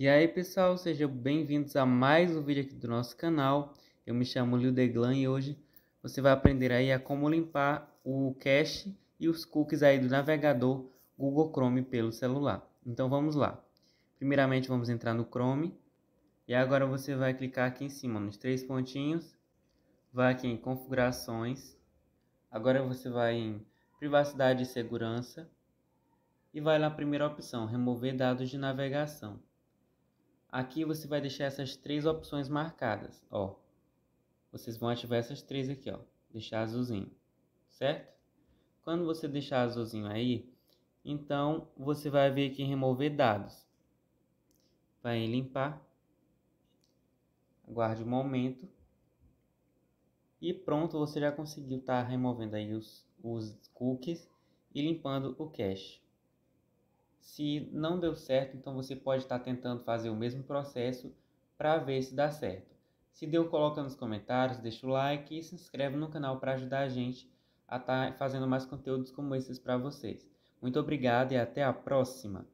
E aí pessoal, sejam bem-vindos a mais um vídeo aqui do nosso canal. Eu me chamo Lil Deglan e hoje você vai aprender aí a como limpar o cache e os cookies aí do navegador Google Chrome pelo celular. Então vamos lá. Primeiramente vamos entrar no Chrome e agora você vai clicar aqui em cima nos três pontinhos, vai aqui em configurações, agora você vai em privacidade e segurança e vai na primeira opção, remover dados de navegação. Aqui você vai deixar essas três opções marcadas, ó. Vocês vão ativar essas três aqui, ó. Deixar azulzinho, certo? Quando você deixar azulzinho aí, então você vai vir aqui em remover dados. Vai limpar. Aguarde um momento. E pronto, você já conseguiu estar tá removendo aí os, os cookies e limpando o cache. Se não deu certo, então você pode estar tentando fazer o mesmo processo para ver se dá certo. Se deu, coloca nos comentários, deixa o like e se inscreve no canal para ajudar a gente a estar tá fazendo mais conteúdos como esses para vocês. Muito obrigado e até a próxima!